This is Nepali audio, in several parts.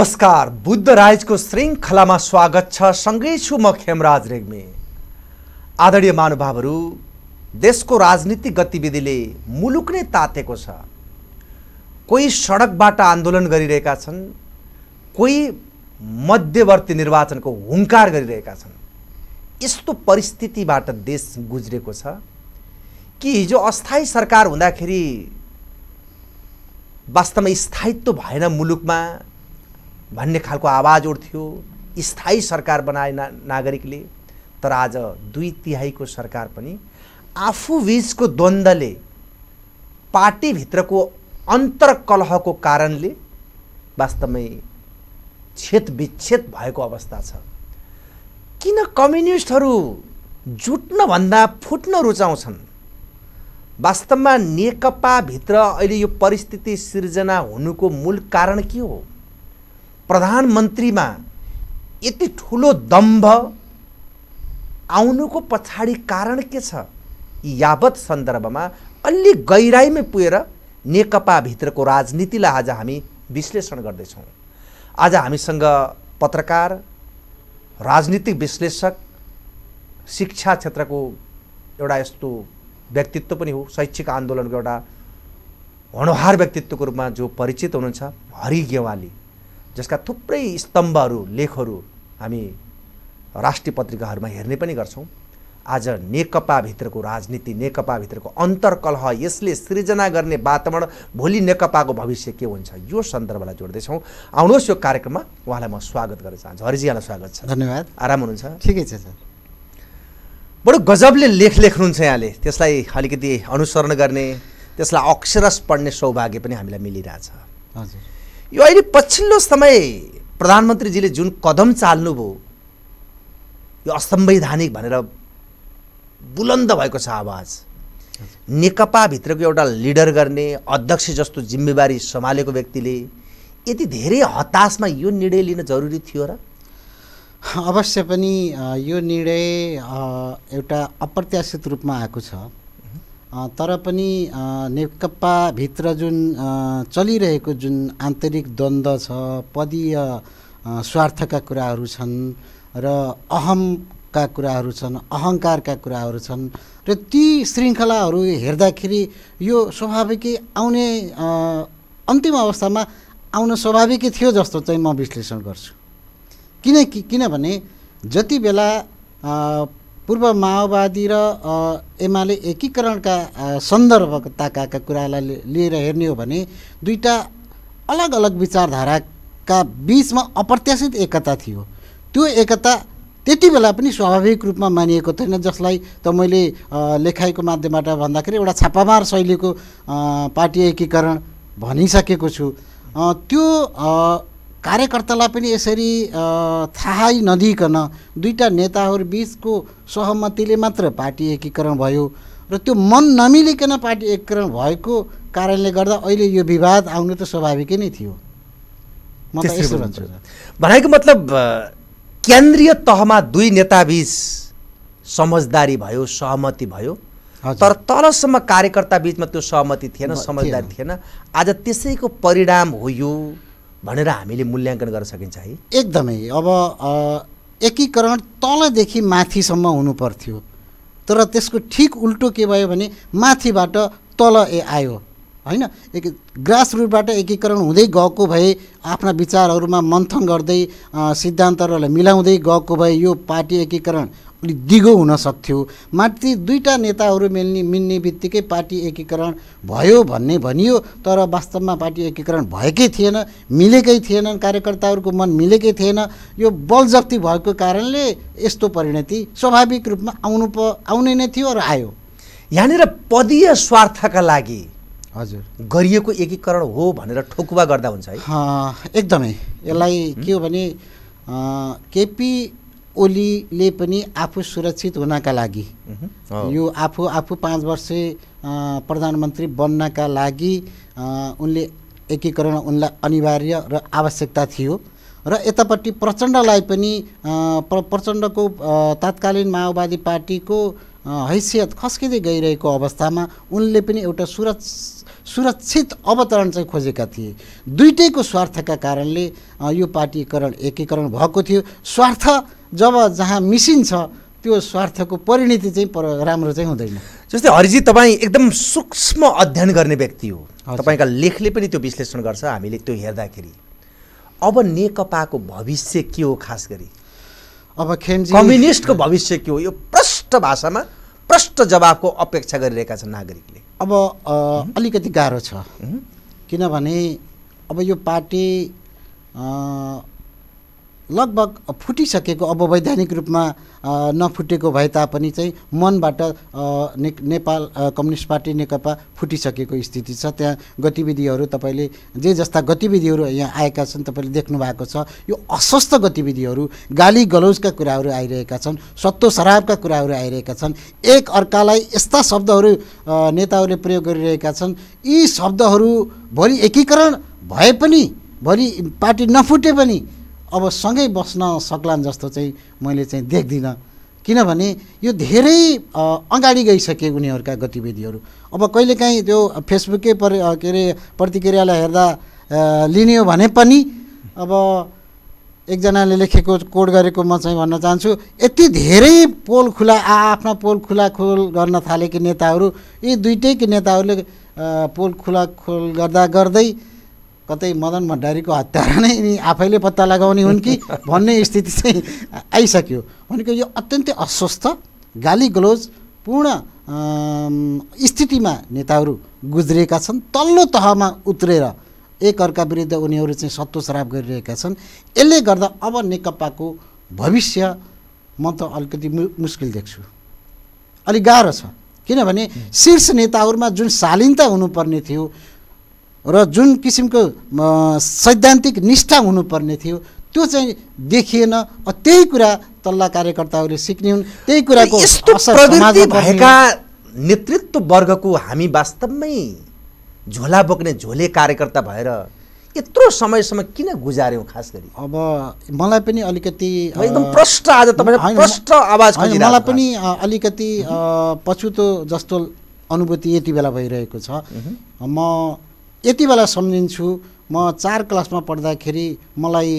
नमस्कार बुद्ध राइजको श्रृङ्खलामा स्वागत छ सँगै छु म खेमराज रेग्मी आदरणीय महानुभावहरू देशको राजनीतिक गतिविधिले मुलुक नै तातेको छ कोही सडकबाट आन्दोलन गरिरहेका छन् कोही मध्यवर्ती निर्वाचनको हुङ्कार गरिरहेका छन् यस्तो परिस्थितिबाट देश गुज्रेको छ कि हिजो अस्थायी सरकार हुँदाखेरि वास्तवमा स्थायित्व भएन मुलुकमा भन्ने खालको आवाज उठ्थ्यो स्थायी सरकार बनाए ना नागरिकले तर आज दुई तिहाईको सरकार पनि आफू द्वन्द्वले पार्टीभित्रको अन्तर्कलहको कारणले वास्तवमै विच्छेद भएको अवस्था छ किन कम्युनिस्टहरू जुट्नभन्दा फुट्न रुचाउँछन् वास्तवमा नेकपाभित्र अहिले यो परिस्थिति सिर्जना हुनुको मूल कारण के हो प्रधानमन्त्रीमा यति ठुलो दम्भ आउनुको पछाडि कारण के छ यावत सन्दर्भमा अलि गहिराइमै पुगेर नेकपाभित्रको राजनीतिलाई आज हामी विश्लेषण गर्दैछौँ आज हामीसँग पत्रकार राजनीतिक विश्लेषक शिक्षा क्षेत्रको एउटा यस्तो व्यक्तित्व पनि हो शैक्षिक आन्दोलनको एउटा होणहार व्यक्तित्वको रूपमा जो परिचित हुनुहुन्छ हरि गेवाली जसका थुप्रै स्तम्भहरू लेखहरू हामी राष्ट्रिय पत्रिकाहरूमा हेर्ने पनि गर्छौँ आज नेकपाभित्रको राजनीति नेकपाभित्रको अन्तर्कलह यसले सृजना गर्ने वातावरण भोलि नेकपाको भविष्य के हुन्छ यो सन्दर्भलाई जोड्दैछौँ आउनुहोस् यो कार्यक्रममा उहाँलाई म स्वागत गर्न चाहन्छु हरिजीलाई स्वागत छ धन्यवाद आराम हुनुहुन्छ ठिकै छ सर बडो गजबले लेख लेख्नुहुन्छ यहाँले त्यसलाई अलिकति अनुसरण गर्ने त्यसलाई अक्षरस पढ्ने सौभाग्य पनि हामीलाई मिलिरहेछ हजुर यो अहिले पछिल्लो समय प्रधानमन्त्रीजीले जुन कदम चाल्नुभयो यो असंवैधानिक भनेर बुलन्द भएको छ आवाज नेकपाभित्रको एउटा लिडर गर्ने अध्यक्ष जस्तो जिम्मेवारी सम्हालेको व्यक्तिले यति धेरै हतासमा यो निर्णय लिन जरुरी थियो र अवश्य पनि यो निर्णय एउटा अप्रत्याशित रूपमा आएको छ तर पनि नेकपाभित्र जुन चलिरहेको जुन आन्तरिक द्वन्द्व छ पदीय स्वार्थका कुराहरू छन् र अहमका कुराहरू छन् अहङ्कारका कुराहरू छन् र ती श्रृङ्खलाहरू हेर्दाखेरि यो स्वाभाविकै आउने अन्तिम अवस्थामा आउन स्वाभाविकै थियो जस्तो चाहिँ म विश्लेषण गर्छु किनकि किनभने जति बेला पूर्व माओवादी र एमाले एकीकरणका सन्दर्भताका कुरालाई लिएर हेर्ने हो भने दुईवटा अलग अलग विचारधाराका बिचमा अप्रत्याशित एकता थियो त्यो एकता त्यति बेला पनि स्वाभाविक रूपमा मानिएको थिएन जसलाई त मैले लेखाइको माध्यमबाट भन्दाखेरि एउटा छापामार शैलीको पार्टी एकीकरण भनिसकेको छु त्यो कार्यकर्तालाई पनि यसरी थाहै नदिइकन दुईवटा नेताहरू बिचको सहमतिले मात्र पार्टी एकीकरण भयो र त्यो मन नमिलिकन पार्टी एकीकरण भएको कारणले गर्दा अहिले यो विवाद आउनु त स्वाभाविकै नै थियो म त यसो भन्छु भनेको मतलब केन्द्रीय तहमा दुई नेताबिच समझदारी भयो सहमति भयो तर तलसम्म कार्यकर्ता बिचमा त्यो सहमति थिएन समझदारी थिएन आज त्यसैको परिणाम हो यो भनेर हामीले मूल्याङ्कन गर्न सकिन्छ है एकदमै अब एकीकरण तलदेखि माथिसम्म हुनु पर्थ्यो तर त्यसको ठिक उल्टो के भयो भने माथिबाट तल ए आयो होइन एक ग्रास रुटबाट एकीकरण हुँदै गएको भए आफ्ना विचारहरूमा मन्थन गर्दै सिद्धान्तहरूलाई मिलाउँदै गएको भए यो पार्टी एकीकरण अलिक दिगो हुन सक्थ्यो माथि दुईवटा नेताहरू मिल्ने मिल्ने बित्तिकै पार्टी एकीकरण भयो भन्ने भनियो तर वास्तवमा पार्टी एकीकरण भएकै थिएन मिलेकै थिएनन् कार्यकर्ताहरूको मन मिलेकै थिएन यो बलजप्ती भएको कारणले यस्तो परिणति स्वाभाविक रूपमा आउनु प आउने नै थियो र आयो यहाँनिर पदीय स्वार्थका लागि हजुर गरिएको एकीकरण हो भनेर ठोकुवा गर्दा हुन्छ है एकदमै यसलाई के हो भने केपी ओलीले पनि आफू सुरक्षित हुनका लागि यो आफू आफू पाँच वर्ष प्रधानमन्त्री बन्नका लागि उनले एकीकरण उनलाई अनिवार्य र आवश्यकता थियो र यतापट्टि प्रचण्डलाई पनि प्र प्रचण्डको तात्कालीन माओवादी पार्टीको हैसियत खस्किँदै गइरहेको अवस्थामा उनले पनि एउटा सुरक्ष सुरक्षित अवतरण चाहिँ खोजेका थिए दुइटैको स्वार्थका कारणले यो पार्टीकरण एकीकरण भएको थियो स्वार्थ जब जहाँ मिसिन्छ त्यो स्वार्थको परिणति चाहिँ पर राम्रो चाहिँ हुँदैन जस्तै हरिजी तपाईँ एकदम सूक्ष्म अध्ययन गर्ने व्यक्ति हो तपाईँका लेखले पनि त्यो विश्लेषण गर्छ हामीले त्यो हेर्दाखेरि अब नेकपाको भविष्य के हो खास गरी अब खेमजी कम्युनिस्टको भविष्य के हो यो प्रष्ट भाषामा प्रष्ट जवाबको अपेक्षा गरिरहेका छन् नागरिकले अब अलिकति गाह्रो छ किनभने अब यो पार्टी लगभग फुटिसकेको वैधानिक रूपमा नफुटेको भए तापनि चाहिँ मनबाट ने नेपाल कम्युनिस्ट पार्टी नेकपा फुटिसकेको स्थिति छ त्यहाँ गतिविधिहरू तपाईँले जे जस्ता गतिविधिहरू यहाँ आएका छन् तपाईँले देख्नु भएको छ यो अस्वस्थ गतिविधिहरू गाली गलौजका कुराहरू आइरहेका छन् सत्तो शराबका कुराहरू आइरहेका छन् एक अर्कालाई यस्ता शब्दहरू नेताहरूले प्रयोग गरिरहेका छन् यी शब्दहरू भोलि एकीकरण भए पनि भोलि पार्टी नफुटे पनि अब सँगै बस्न सक्लान् जस्तो चाहिँ मैले चाहिँ देख्दिनँ किनभने यो धेरै अगाडि गइसके उनीहरूका गतिविधिहरू अब कहिलेकाहीँ त्यो फेसबुकै पर के अरे प्रतिक्रियालाई हेर्दा लिने हो भने पनि अब एकजनाले लेखेको कोड गरेको म चाहिँ भन्न चाहन्छु यति धेरै पोल खुला आआफ्ना पोल खुला खोल गर्न थालेकी नेताहरू यी दुइटैकी नेताहरूले पोल खुला खोल गर्दा गर्दै कतै मदन भण्डारीको हत्यारा नै यिनी आफैले पत्ता लगाउने हुन् कि भन्ने स्थिति चाहिँ आइसक्यो भनेको यो अत्यन्तै अस्वस्थ गाली गलोज पूर्ण स्थितिमा नेताहरू गुज्रिएका छन् तल्लो तहमा उत्रेर एकअर्का विरुद्ध उनीहरू चाहिँ सत्व श्राप गरिरहेका छन् यसले गर्दा अब नेकपाको भविष्य म त अलिकति मु मुस्किल देख्छु अलिक गाह्रो छ किनभने शीर्ष नेताहरूमा जुन शालीनता हुनुपर्ने थियो र जुन किसिमको सैद्धान्तिक निष्ठा हुनुपर्ने थियो त्यो चाहिँ देखिएन त्यही कुरा तल्ला कार्यकर्ताहरूले सिक्ने हुन् त्यही कुराको भएका नेतृत्व वर्गको हामी वास्तवमै झोला बोक्ने झोले कार्यकर्ता भएर यत्रो समयसम्म किन गुजार्यौँ खास गरी अब मलाई पनि अलिकति एकदम प्रष्ट आज तपाईँ प्रष्ट आवाज मलाई पनि अलिकति पछुतो जस्तो अनुभूति यति बेला भइरहेको छ म यति बेला सम्झिन्छु म चार क्लासमा पढ्दाखेरि मलाई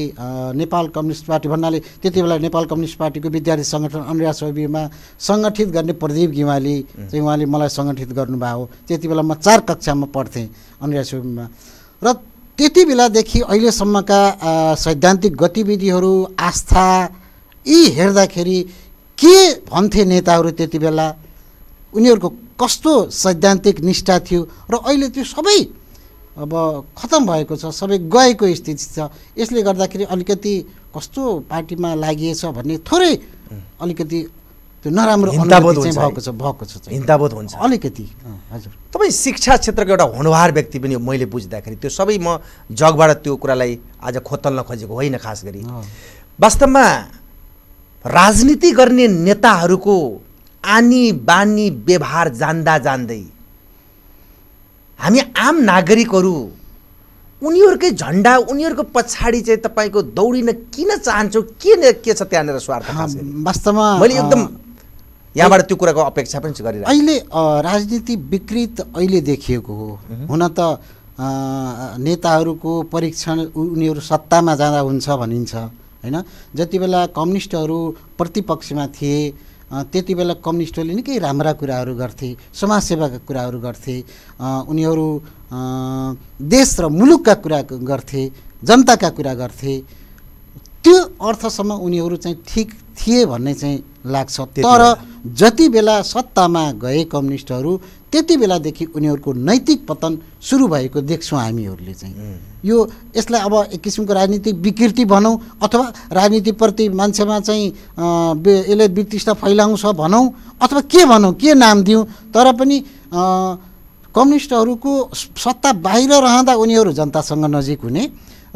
नेपाल कम्युनिस्ट पार्टी भन्नाले त्यति बेला नेपाल कम्युनिस्ट पार्टीको विद्यार्थी सङ्गठन अनुराज छविमा सङ्गठित गर्ने प्रदीप घिमाली चाहिँ उहाँले मलाई सङ्गठित गर्नुभयो त्यति बेला म चार कक्षामा पढ्थेँ अनुराज छविमा र त्यति बेलादेखि अहिलेसम्मका सैद्धान्तिक गतिविधिहरू आस्था यी हेर्दाखेरि के भन्थे नेताहरू त्यति बेला उनीहरूको कस्तो सैद्धान्तिक निष्ठा थियो र अहिले त्यो सबै अब खत्तम भएको छ सबै गएको स्थिति छ यसले गर्दाखेरि अलिकति कस्तो पार्टीमा लागिएछ भन्ने थोरै अलिकति त्यो नराम्रो भएको छ भएको छ हिन्ताबोध हुन्छ अलिकति हजुर तपाईँ शिक्षा क्षेत्रको एउटा होनहार व्यक्ति पनि मैले बुझ्दाखेरि त्यो सबै म जगबाट त्यो कुरालाई आज खोतल्न खोजेको होइन खास गरी वास्तवमा राजनीति गर्ने नेताहरूको आनी बानी व्यवहार जान्दा जान्दै हामी आम नागरिकहरू उनीहरूकै झन्डा उनीहरूको पछाडि चाहिँ तपाईँको दौडिन किन चाहन्छौँ के के छ त्यहाँनिर स्वार्थ वास्तवमा मैले एकदम यहाँबाट त्यो कुराको अपेक्षा पनि गरेँ अहिले राजनीति विकृत अहिले देखिएको हो हुन त नेताहरूको परीक्षण उनीहरू सत्तामा जाँदा हुन्छ भनिन्छ होइन जति बेला कम्युनिस्टहरू प्रतिपक्षमा थिए त्यति बेला कम्युनिस्टहरूले निकै राम्रा कुराहरू गर्थे समाजसेवाका कुराहरू गर्थे उनीहरू देश र मुलुकका कुरा गर्थे जनताका कुरा गर्थे त्यो अर्थसम्म उनीहरू चाहिँ ठिक थिए भन्ने चाहिँ लाग्छ तर जति बेला सत्तामा गए कम्युनिस्टहरू त्यति बेलादेखि उनीहरूको नैतिक पतन सुरु भएको देख्छौँ हामीहरूले चाहिँ यो यसलाई अब एक किसिमको राजनीतिक विकृति भनौँ अथवा राजनीतिप्रति मान्छेमा चाहिँ यसले वितृष्ठा फैलाउँछ भनौँ अथवा के भनौँ के नाम दिउँ तर पनि कम्युनिस्टहरूको सत्ता बाहिर रहँदा उनीहरू जनतासँग नजिक हुने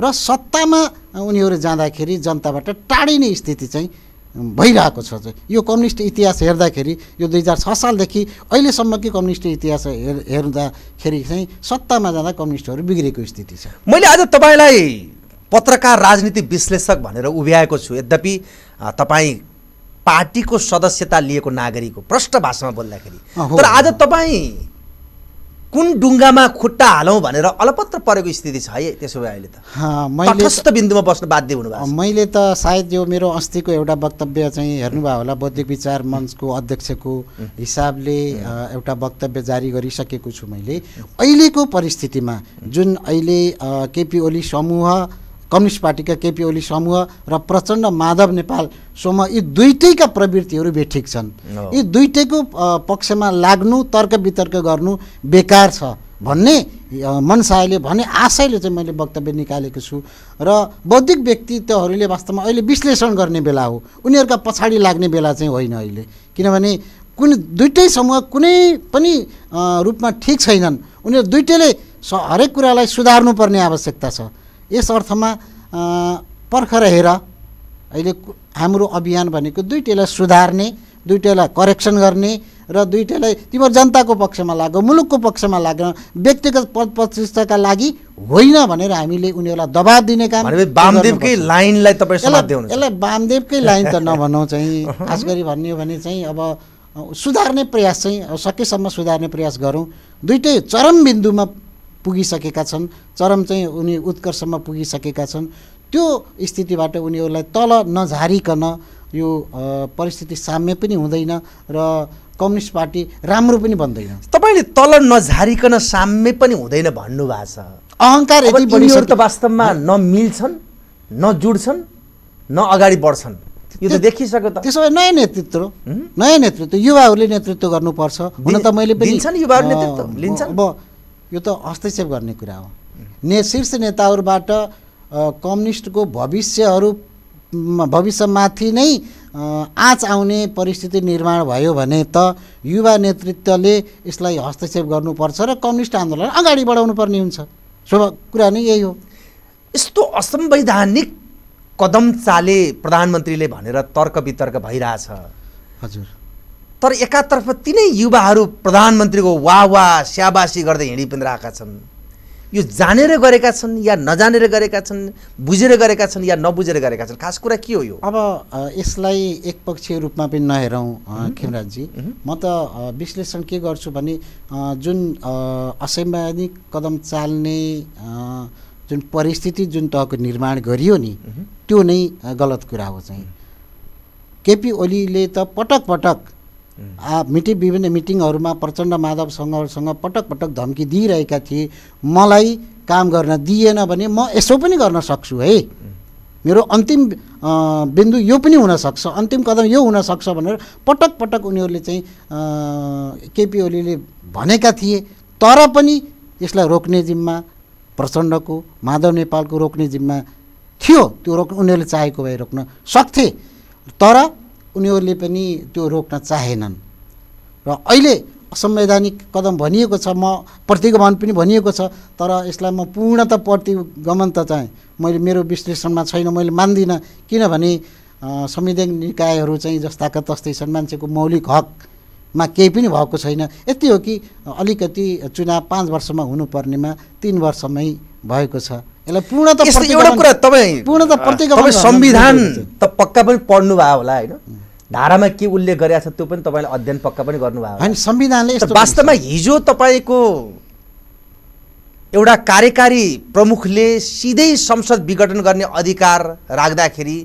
र सत्तामा उनीहरू जाँदाखेरि जनताबाट टाढिने स्थिति चाहिँ भइरहेको छ चाहिँ यो कम्युनिस्ट इतिहास हेर्दाखेरि यो दुई हजार छ सालदेखि अहिलेसम्म कि कम्युनिस्ट इतिहास हेर् हेर्दाखेरि चाहिँ सत्तामा जाँदा कम्युनिस्टहरू बिग्रेको स्थिति छ मैले आज तपाईँलाई पत्रकार राजनीति विश्लेषक भनेर उभ्याएको छु यद्यपि तपाईँ पार्टीको सदस्यता लिएको नागरिक हो प्रष्ट भाषामा बोल्दाखेरि तर आज तपाईँ कुन डुङ्गामा खुट्टा हालौँ भनेर अलपत्र परेको स्थिति छ है त्यसो भए अहिले त तटस्थ बिन्दुमा बस्नु बाध्य हुनुभयो मैले त सायद यो मेरो अस्तिको एउटा वक्तव्य चाहिँ हेर्नुभयो होला बौद्धिक विचार मञ्चको अध्यक्षको हिसाबले एउटा वक्तव्य जारी गरिसकेको छु मैले अहिलेको परिस्थितिमा जुन अहिले केपी ओली समूह कम्युनिस्ट पार्टीका केपी ओली समूह र प्रचण्ड माधव नेपाल समूह यी दुइटैका प्रवृत्तिहरू भेटिक छन् यी दुइटैको पक्षमा लाग्नु तर्क वितर्क गर्नु बेकार छ भन्ने मनसायले भने आशयले चाहिँ मैले वक्तव्य निकालेको छु र बौद्धिक व्यक्तित्वहरूले वास्तवमा अहिले विश्लेषण गर्ने बेला हो उनीहरूका पछाडि लाग्ने बेला चाहिँ होइन अहिले किनभने कुन दुइटै समूह कुनै पनि रूपमा ठिक छैनन् उनीहरू दुइटैले हरेक कुरालाई सुधार्नुपर्ने आवश्यकता छ यस अर्थमा पर्खर हेर अहिले हाम्रो अभियान भनेको दुइटैलाई सुधार्ने दुइटैलाई करेक्सन गर्ने र दुइटैलाई तिम्रो जनताको पक्षमा लाग मुलुकको पक्षमा लाग व्यक्तिगत पद प्रतिष्ठाका लागि होइन भनेर हामीले उनीहरूलाई दबाब दिने काम वामदेवकै लाइनलाई तपाईँ यसलाई वामदेवकै लाइन त नभनौँ चाहिँ खास गरी भन्ने भने चाहिँ अब सुधार्ने प्रयास चाहिँ सकेसम्म सुधार्ने प्रयास गरौँ दुइटै चरम बिन्दुमा पुगिसकेका छन् चरम चाहिँ उनी उत्कर्षमा पुगिसकेका छन् त्यो स्थितिबाट उनीहरूलाई तल नझारिकन यो परिस्थिति साम्य पनि हुँदैन र कम्युनिस्ट पार्टी राम्रो पनि बन्दैन तपाईँले तल नझारिकन साम्य पनि हुँदैन भन्नुभएको छ अहङ्कार त वास्तवमा नमिल्छन् नजुड्छन् न अगाडि बढ्छन् यो त देखिसक्यो त त्यसो भए नयाँ नेतृत्व नयाँ नेतृत्व युवाहरूले नेतृत्व गर्नुपर्छ हुन त मैले पनि युवाहरू नेतृत्व लिन्छन् यो त हस्तक्षेप गर्ने कुरा हो ने शीर्ष नेताहरूबाट कम्युनिस्टको भविष्यहरू भविष्यमाथि नै आँच आउने परिस्थिति निर्माण भयो भने त युवा नेतृत्वले यसलाई हस्तक्षेप गर्नुपर्छ र कम्युनिस्ट आन्दोलन अगाडि बढाउनु पर्ने हुन्छ शोभा कुरा नै यही हो यस्तो असंवैधानिक कदम चाले प्रधानमन्त्रीले भनेर तर्क वितर्क भइरहेछ हजुर तर एकातर्फ तिनै युवाहरू प्रधानमन्त्रीको वा वा स्याबासी गर्दै पनि आएका छन् यो जानेर गरेका छन् या नजानेर गरेका छन् बुझेर गरेका छन् या नबुझेर गरेका छन् खास कुरा के हो यो अब यसलाई एकपक्षीय रूपमा पनि नहेरौँ खेमराजजी म त विश्लेषण के गर्छु भने जुन असंवैधानिक कदम चाल्ने जुन परिस्थिति जुन तहको निर्माण गरियो नि त्यो नै गलत कुरा हो चाहिँ केपी ओलीले त पटक पटक मिटि विभिन्न मिटिङहरूमा प्रचण्ड माधव सङ्घहरूसँग पटक पटक धम्की दिइरहेका थिए मलाई काम गर्न दिएन भने म यसो पनि गर्न सक्छु है मेरो अन्तिम बिन्दु यो पनि हुनसक्छ अन्तिम कदम यो हुनसक्छ भनेर पटक पटक उनीहरूले चाहिँ केपी ओलीले भनेका थिए तर पनि यसलाई रोक्ने जिम्मा प्रचण्डको माधव नेपालको रोक्ने जिम्मा थियो त्यो रोक् उनीहरूले चाहेको भए रोक्न सक्थे तर उनीहरूले पनि त्यो रोक्न चाहेनन् र अहिले असंवैधानिक कदम भनिएको छ म प्रतिगमन पनि भनिएको छ तर यसलाई म पूर्णत प्रतिगमन त चाहिँ मैले मेरो विश्लेषणमा छैन मैले मान्दिनँ किनभने संवैधानिक निकायहरू चाहिँ जस्ताका तस्तै छन् मान्छेको मौलिक हकमा केही पनि भएको छैन यति हो कि अलिकति चुनाव पाँच वर्षमा हुनुपर्नेमा तिन वर्षमै भएको छ यसलाई पूर्ण एउटा कुरा तपाईँ पूर्ण त संविधान त पक्का पनि पढ्नु होला होइन धारामा के उल्लेख गरेका छ त्यो पनि तपाईँले अध्ययन पक्का पनि गर्नुभएको होइन संविधानले वास्तवमा हिजो तपाईँको एउटा कार्यकारी प्रमुखले सिधै संसद विघटन गर्ने अधिकार राख्दाखेरि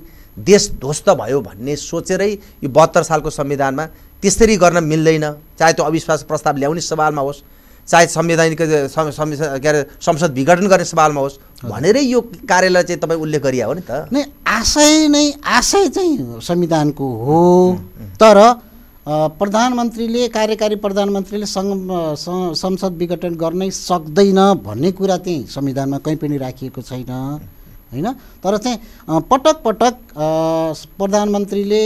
देश ध्वस्त भयो भन्ने सोचेरै यो बहत्तर सालको संविधानमा त्यसरी गर्न मिल्दैन चाहे त्यो अविश्वास प्रस्ताव ल्याउने सवालमा होस् चाहे संवैधानिक के अरे संसद विघटन गर्ने सवालमा होस् भनेरै यो कार्यलाई चाहिँ तपाईँ उल्लेख गरिया हो नि त नै आशय नै आशय चाहिँ संविधानको हो तर प्रधानमन्त्रीले कार्यकारी प्रधानमन्त्रीले संसद विघटन गर्नै सक्दैन भन्ने कुरा चाहिँ संविधानमा कहीँ पनि राखिएको छैन होइन तर चाहिँ पटक पटक प्रधानमन्त्रीले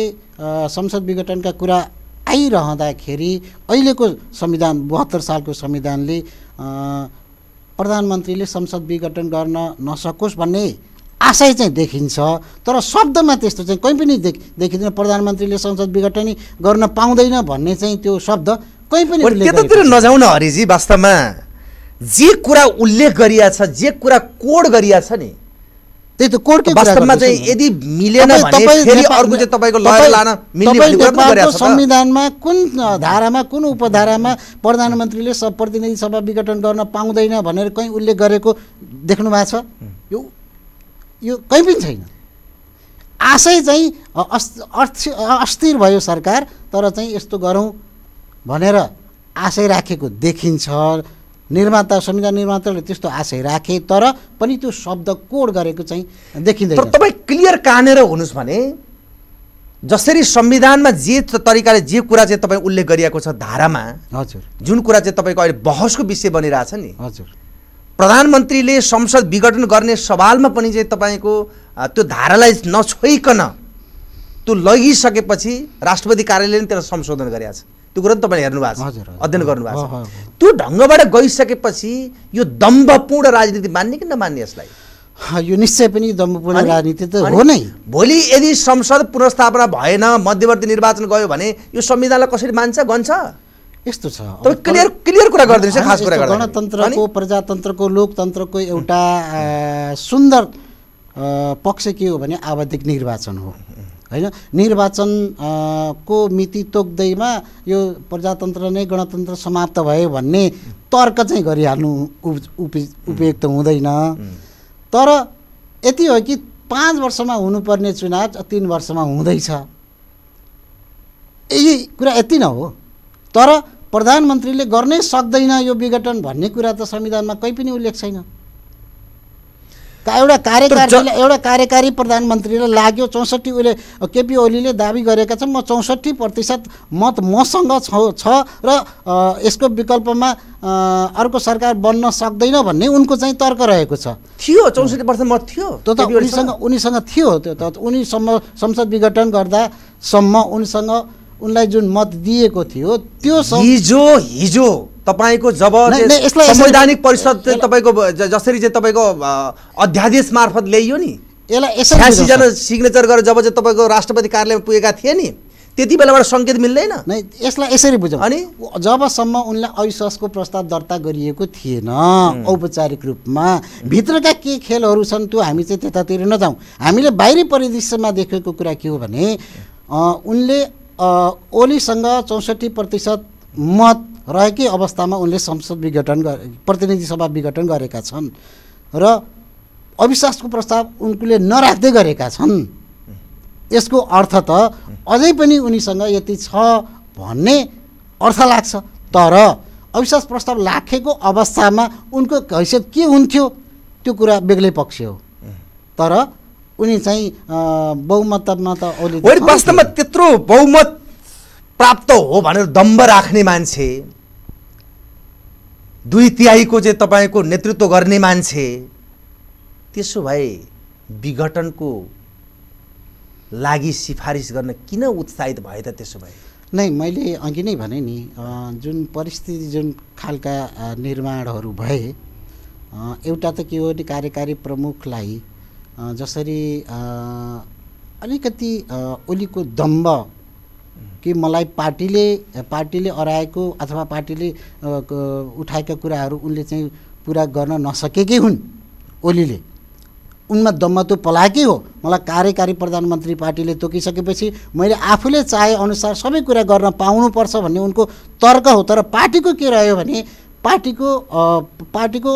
संसद विघटनका कुरा आइरहँदाखेरि अहिलेको संविधान बहत्तर सालको संविधानले प्रधानमन्त्रीले संसद विघटन गर्न नसकोस् भन्ने आशय चाहिँ देखिन्छ तर शब्दमा त्यस्तो चाहिँ कहीँ पनि देखि देखिँदैन प्रधानमन्त्रीले संसद विघटन गर्न पाउँदैन भन्ने चाहिँ त्यो शब्द कहीँ पनि त्यतातिर नजाउन हरिजी वास्तवमा जे कुरा उल्लेख गरिया छ जे कुरा कोड गरिया छ नि त्यही त कोर्टकै वास्तवमा चाहिँ यदि मिलेन भने संविधानमा कुन धारामा कुन उपधारामा प्रधानमन्त्रीले सब प्रतिनिधि सभा विघटन गर्न पाउँदैन भनेर कहीँ उल्लेख गरेको देख्नु भएको छ यो यो कहीँ पनि छैन आशय चाहिँ अस्थिर भयो सरकार तर चाहिँ यस्तो गरौँ भनेर आशय राखेको देखिन्छ निर्माता संविधान निर्माताले त्यस्तो आशय राखे तर पनि त्यो शब्द कोड गरेको चाहिँ देखिँदैन तपाईँ क्लियर कानेर हुनुहोस् भने जसरी संविधानमा जे तरिकाले जे कुरा चाहिँ तपाईँ उल्लेख गरिएको छ धारामा हजुर जुन कुरा चाहिँ तपाईँको अहिले बहसको विषय बनिरहेछ नि हजुर प्रधानमन्त्रीले संसद विघटन गर्ने सवालमा पनि चाहिँ तपाईँको त्यो धारालाई नछोइकन त्यो लगिसकेपछि राष्ट्रपति कार्यालयले त्यसलाई संशोधन गरिरहेको छ त्यो कुरा तपाईँले हेर्नु भएको छ अध्ययन गर्नुभएको छ त्यो ढङ्गबाट गइसकेपछि यो दम्भपूर्ण राजनीति मान्ने कि नमान्ने यसलाई यो निश्चय पनि दम्भपूर्ण राजनीति त हो नै भोलि यदि संसद पुनर्स्थापना भएन मध्यवर्ती निर्वाचन गयो भने यो संविधानलाई कसरी मान्छ गन्छ यस्तो छ क्लियर क्लियर कुरा गरिदिनुहोस् खास कुरा गणतन्त्रको प्रजातन्त्रको लोकतन्त्रको एउटा सुन्दर पक्ष के हो भने आवधिक निर्वाचन हो होइन को मिति तोक्दैमा यो प्रजातन्त्र नै गणतन्त्र समाप्त भयो भन्ने तर्क चाहिँ गरिहाल्नु उपयुक्त हुँदैन तर यति हो कि पाँच वर्षमा हुनुपर्ने चुनाव तिन वर्षमा हुँदैछ यही कुरा यति नै हो तर प्रधानमन्त्रीले गर्नै सक्दैन यो विघटन भन्ने कुरा त संविधानमा कहीँ पनि उल्लेख छैन एउटा कार्यकारी एउटा कार्यकारी प्रधानमन्त्रीलाई लाग्यो चौसठी उसले केपी ओलीले दावी गरेका छन् म चौसठी प्रतिशत मत मसँग छ र यसको विकल्पमा अर्को सरकार बन्न सक्दैन भन्ने उनको चाहिँ तर्क रहेको छ थियो चौसठी प्रतिशत मत थियो त्यो त उनीसँग उनीसँग थियो त्यो त उनीसम्म संसद विघटन गर्दासम्म उनीसँग उनलाई जुन मत दिएको थियो त्यो हिजो हिजो तपाईँको जब संवैधानिक परिषद तपाईँको जसरी चाहिँ तपाईँको अध्यादेश मार्फत ल्याइयो नि यसलाई छ्यासीजना सिग्नेचर गरेर जब चाहिँ तपाईँको राष्ट्रपति कार्यालयमा पुगेका थिए नि त्यति बेलाबाट सङ्केत मिल्दैन नै यसलाई यसरी बुझौँ अनि जबसम्म उनलाई अविश्वासको प्रस्ताव दर्ता गरिएको थिएन औपचारिक रूपमा भित्रका के खेलहरू छन् त्यो हामी चाहिँ त्यतातिर नजाउँ हामीले बाहिरी परिदृश्यमा देखेको कुरा के हो भने उनले ओलीसँग चौसठी प्रतिशत मत रहेकै अवस्थामा उनले संसद विघटन गरे प्रतिनिधि सभा विघटन गरेका छन् र अविश्वासको प्रस्ताव उनले नराख्दै गरेका छन् यसको अर्थ त अझै पनि उनीसँग यति छ भन्ने अर्थ लाग्छ तर अविश्वास प्रस्ताव राखेको अवस्थामा उनको हैसियत के हुन्थ्यो त्यो कुरा बेग्लै पक्ष हो तर उनी चाहिँ बहुमतमा त वास्तवमा त्यत्रो बहुमत प्राप्त हो भनेर दम्ब राख्ने मान्छे दुई तिहाईको चाहिँ तपाईँको नेतृत्व गर्ने मान्छे त्यसो भए विघटनको लागि सिफारिस गर्न किन उत्साहित भए त त्यसो भए नै मैले अघि नै भने नि जुन परिस्थिति जुन खालका निर्माणहरू भए एउटा त के हो भने कार्यकारी प्रमुखलाई जसरी अलिकति ओलीको दम्ब कि मलाई पार्टीले पार्टीले अराएको अथवा पार्टीले उठाएका कुराहरू उनले चाहिँ पुरा गर्न नसकेकै हुन् ओलीले उनमा दम्म त पलाएकै हो मलाई कार्यकारी प्रधानमन्त्री पार्टीले तोकिसकेपछि मैले आफूले चाहेअनुसार सबै कुरा गर्न पाउनुपर्छ भन्ने उनको तर्क हो तर पार्टीको के रह्यो भने पार्टीको पार्टीको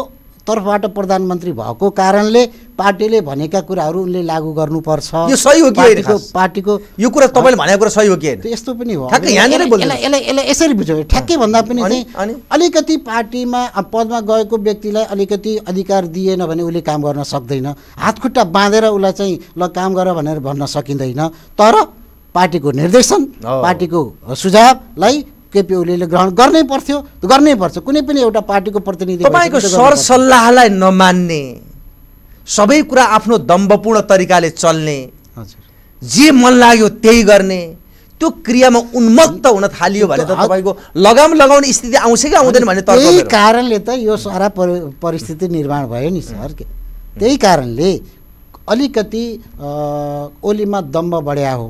तर्फबाट प्रधानमन्त्री भएको कारणले पार्टीले भनेका कुराहरू उनले लागू गर्नुपर्छ यो सही हो कि पार्टीको यो कुरा तपाईँले भनेको कुरा सही हो कि यस्तो पनि हो यसलाई यसलाई यसरी बुझ्यो ठ्याक्कै भन्दा पनि अलिकति पार्टीमा पदमा गएको व्यक्तिलाई अलिकति अधिकार दिएन भने उसले काम गर्न सक्दैन हातखुट्टा बाँधेर उसलाई चाहिँ ल काम गर भनेर भन्न सकिँदैन तर पार्टीको निर्देशन पार्टीको सुझावलाई केपी ओलीले ग्रहण गर्नै पर्थ्यो गर्नै पर्छ कुनै पनि एउटा पार्टीको प्रतिनिधि तपाईँको सरसल्लाहलाई नमान्ने सबै कुरा आफ्नो दम्बपूर्ण तरिकाले चल्ने जे मन लाग्यो त्यही गर्ने त्यो क्रियामा उन्मुक्त हुन थालियो भने त तपाईँको लगाम लगाउने स्थिति आउँछ कि आउँदैन भने त्यही कारणले त यो सारा परिस्थिति निर्माण भयो नि सर त्यही कारणले अलिकति ओलीमा दम्ब बढ्या हो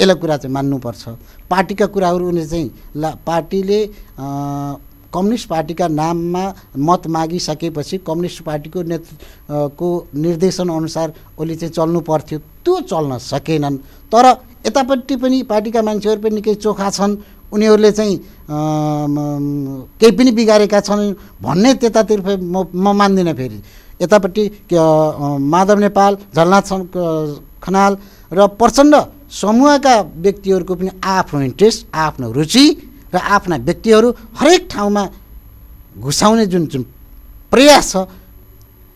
यसलाई कुरा चाहिँ मान्नुपर्छ पार्टीका कुराहरू उनीहरू चाहिँ ला पार्टीले कम्युनिस्ट पार्टीका नाममा मत मागिसकेपछि कम्युनिस्ट पार्टीको नेत को अनुसार उसले चाहिँ चल्नु पर्थ्यो त्यो चल्न सकेनन् तर यतापट्टि पनि पार्टीका मान्छेहरू पनि निकै चोखा छन् उनीहरूले चाहिँ केही पनि बिगारेका छन् भन्ने त्यतातिर म म मान्दिनँ फेरि यतापट्टि माधव नेपाल झलनाथ खनाल र प्रचण्ड समूहका व्यक्तिहरूको पनि आफ्नो इन्ट्रेस्ट आफ्नो रुचि र आफ्ना व्यक्तिहरू हरेक ठाउँमा घुसाउने जुन जुन प्रयास